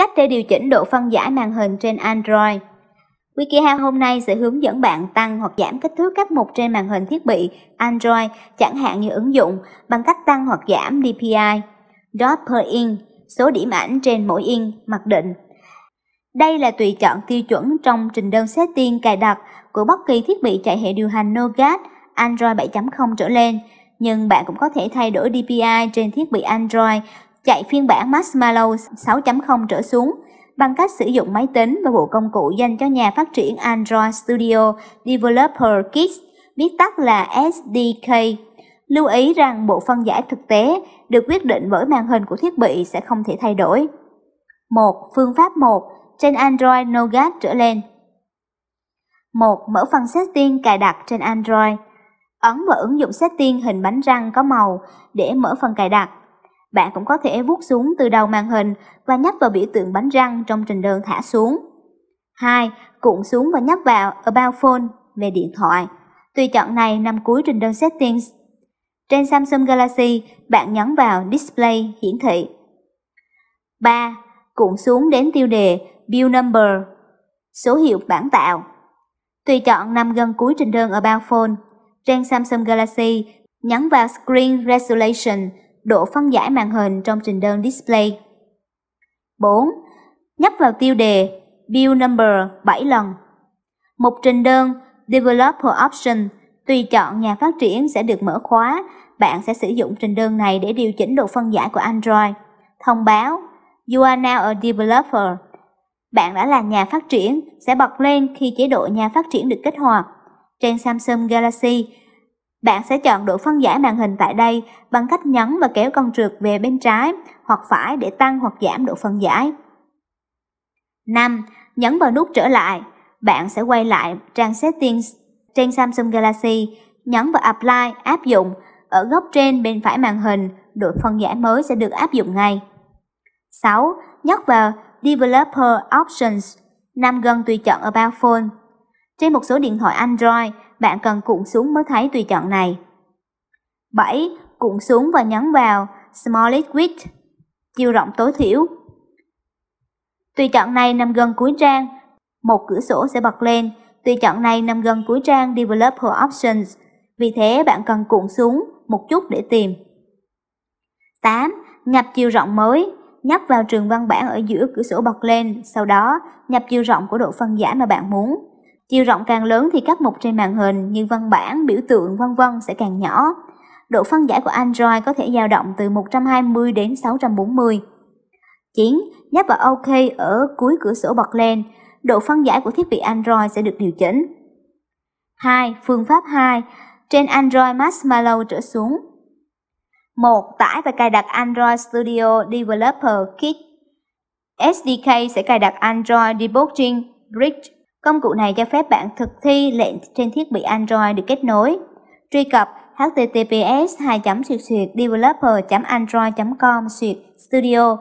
cách để điều chỉnh độ phân giải màn hình trên Android. WikiHow hôm nay sẽ hướng dẫn bạn tăng hoặc giảm kích thước các mục trên màn hình thiết bị Android, chẳng hạn như ứng dụng, bằng cách tăng hoặc giảm DPI, dot per inch, số điểm ảnh trên mỗi inch mặc định. Đây là tùy chọn tiêu chuẩn trong trình đơn setting cài đặt của bất kỳ thiết bị chạy hệ điều hành Nougat Android 7.0 trở lên, nhưng bạn cũng có thể thay đổi DPI trên thiết bị Android chạy phiên bản Marshmallow 6.0 trở xuống bằng cách sử dụng máy tính và bộ công cụ dành cho nhà phát triển Android Studio Developer Kit, viết tắt là SDK. Lưu ý rằng bộ phân giải thực tế được quyết định bởi màn hình của thiết bị sẽ không thể thay đổi. 1. Phương pháp 1 trên Android Nougat trở lên 1. Mở phần Setting cài đặt trên Android Ấn vào ứng dụng Setting hình bánh răng có màu để mở phần cài đặt bạn cũng có thể vuốt xuống từ đầu màn hình và nhấp vào biểu tượng bánh răng trong trình đơn thả xuống. 2. Cuộn xuống và nhấp vào About Phone về điện thoại. Tùy chọn này nằm cuối trình đơn Settings. Trên Samsung Galaxy, bạn nhấn vào Display hiển thị. 3. Cuộn xuống đến tiêu đề Bill Number, số hiệu bản tạo. Tùy chọn nằm gần cuối trình đơn About Phone. Trên Samsung Galaxy, nhấn vào Screen Resolution độ phân giải màn hình trong trình đơn display. 4. Nhấp vào tiêu đề Build Number 7 lần. Một trình đơn Developer Option tùy chọn nhà phát triển sẽ được mở khóa, bạn sẽ sử dụng trình đơn này để điều chỉnh độ phân giải của Android. Thông báo You are now a developer. Bạn đã là nhà phát triển sẽ bật lên khi chế độ nhà phát triển được kích hoạt. Trên Samsung Galaxy, bạn sẽ chọn độ phân giải màn hình tại đây bằng cách nhấn và kéo con trượt về bên trái hoặc phải để tăng hoặc giảm độ phân giải. 5. Nhấn vào nút trở lại. Bạn sẽ quay lại trang Settings trên Samsung Galaxy, nhấn vào Apply, áp dụng. Ở góc trên bên phải màn hình, độ phân giải mới sẽ được áp dụng ngay. 6. Nhấn vào Developer Options, nằm gần tùy chọn About Phone. Trên một số điện thoại Android, bạn cần cuộn xuống mới thấy tùy chọn này. 7. Cuộn xuống và nhấn vào Smallest Width, chiều rộng tối thiểu. Tùy chọn này nằm gần cuối trang, một cửa sổ sẽ bật lên. Tùy chọn này nằm gần cuối trang Developer Options, vì thế bạn cần cuộn xuống một chút để tìm. 8. Nhập chiều rộng mới, nhấp vào trường văn bản ở giữa cửa sổ bật lên, sau đó nhập chiều rộng của độ phân giải mà bạn muốn. Chiều rộng càng lớn thì các mục trên màn hình như văn bản, biểu tượng, vân vân sẽ càng nhỏ. Độ phân giải của Android có thể dao động từ 120 đến 640. 9. Nhấp vào OK ở cuối cửa sổ bật lên, độ phân giải của thiết bị Android sẽ được điều chỉnh. 2. Phương pháp 2. Trên Android Marshmallow trở xuống. 1. Tải và cài đặt Android Studio Developer Kit. SDK sẽ cài đặt Android Debugging Bridge Công cụ này cho phép bạn thực thi lệnh trên thiết bị Android được kết nối. Truy cập https 2 developer android com studio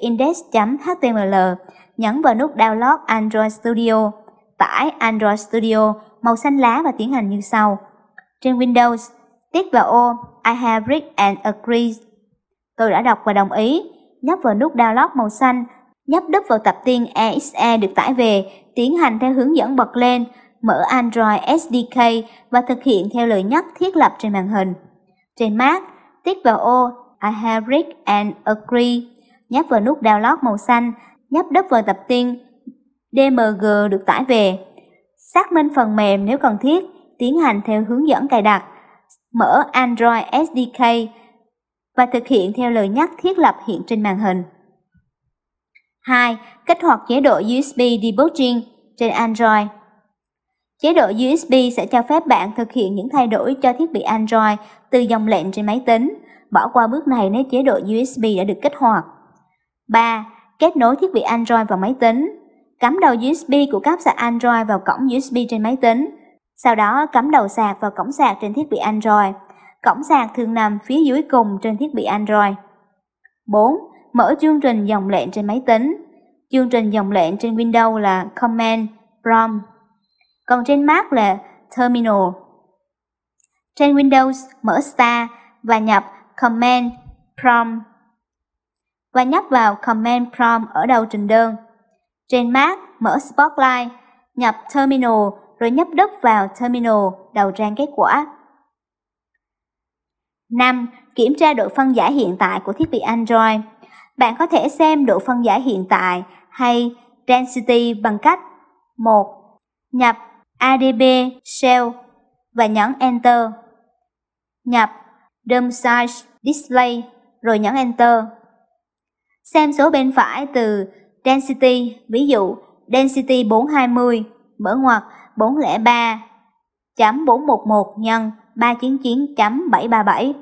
index html nhấn vào nút download Android Studio, tải Android Studio màu xanh lá và tiến hành như sau. Trên Windows, tích vào ô I have read and agree, Tôi đã đọc và đồng ý. Nhấp vào nút download màu xanh nhấp đúp vào tập tin ASE được tải về, tiến hành theo hướng dẫn bật lên, mở Android SDK và thực hiện theo lời nhắc thiết lập trên màn hình. Trên Mac, tích vào ô I have read and agree, nhấp vào nút download màu xanh, nhấp đúp vào tập tin DMG được tải về. Xác minh phần mềm nếu cần thiết, tiến hành theo hướng dẫn cài đặt, mở Android SDK và thực hiện theo lời nhắc thiết lập hiện trên màn hình. 2. Kích hoạt chế độ USB debugging trên Android. Chế độ USB sẽ cho phép bạn thực hiện những thay đổi cho thiết bị Android từ dòng lệnh trên máy tính, bỏ qua bước này nếu chế độ USB đã được kích hoạt. 3. Kết nối thiết bị Android vào máy tính. Cắm đầu USB của cáp sạc Android vào cổng USB trên máy tính, sau đó cắm đầu sạc vào cổng sạc trên thiết bị Android. Cổng sạc thường nằm phía dưới cùng trên thiết bị Android. 4 mở chương trình dòng lệnh trên máy tính. Chương trình dòng lệnh trên Windows là Command Prompt, còn trên Mac là Terminal. Trên Windows, mở Start và nhập Command Prompt và nhấp vào Command Prompt ở đầu trình đơn. Trên Mac, mở Spotlight, nhập Terminal rồi nhấp đúp vào Terminal đầu trang kết quả. 5. Kiểm tra độ phân giải hiện tại của thiết bị Android. Bạn có thể xem độ phân giải hiện tại hay density bằng cách 1. Nhập ADB Shell và nhấn Enter. Nhập Dump Size Display rồi nhấn Enter. Xem số bên phải từ Density, ví dụ Density 420, mở ngoặc 403, chấm 411 nhân 399.737.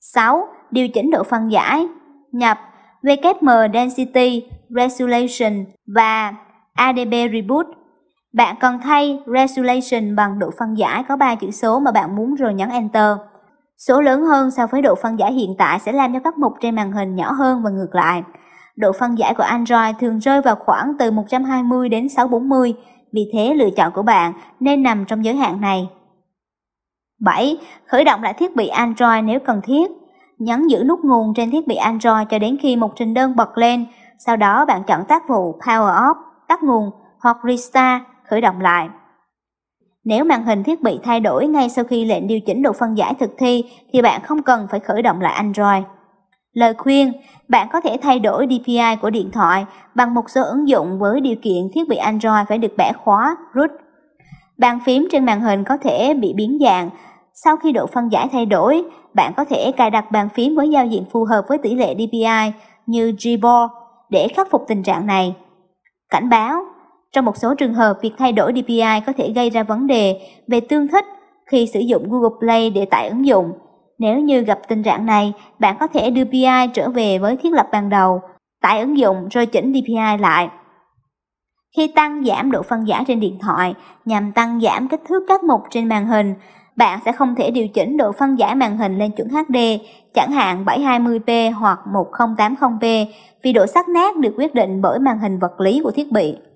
6 điều chỉnh độ phân giải, nhập WM Density Resolution và ADB Reboot. Bạn cần thay Resolution bằng độ phân giải có 3 chữ số mà bạn muốn rồi nhấn Enter. Số lớn hơn so với độ phân giải hiện tại sẽ làm cho các mục trên màn hình nhỏ hơn và ngược lại. Độ phân giải của Android thường rơi vào khoảng từ 120 đến 640, vì thế lựa chọn của bạn nên nằm trong giới hạn này. 7. Khởi động lại thiết bị Android nếu cần thiết nhấn giữ nút nguồn trên thiết bị Android cho đến khi một trình đơn bật lên, sau đó bạn chọn tác vụ Power Off, tắt nguồn hoặc Restart, khởi động lại. Nếu màn hình thiết bị thay đổi ngay sau khi lệnh điều chỉnh độ phân giải thực thi thì bạn không cần phải khởi động lại Android. Lời khuyên, bạn có thể thay đổi DPI của điện thoại bằng một số ứng dụng với điều kiện thiết bị Android phải được bẻ khóa, root. Bàn phím trên màn hình có thể bị biến dạng sau khi độ phân giải thay đổi, bạn có thể cài đặt bàn phím với giao diện phù hợp với tỷ lệ DPI như Gboard để khắc phục tình trạng này. Cảnh báo Trong một số trường hợp, việc thay đổi DPI có thể gây ra vấn đề về tương thích khi sử dụng Google Play để tải ứng dụng. Nếu như gặp tình trạng này, bạn có thể đưa PI trở về với thiết lập ban đầu, tải ứng dụng rồi chỉnh DPI lại. Khi tăng giảm độ phân giải trên điện thoại nhằm tăng giảm kích thước các mục trên màn hình, bạn sẽ không thể điều chỉnh độ phân giải màn hình lên chuẩn HD, chẳng hạn 720p hoặc 1080p, vì độ sắc nét được quyết định bởi màn hình vật lý của thiết bị.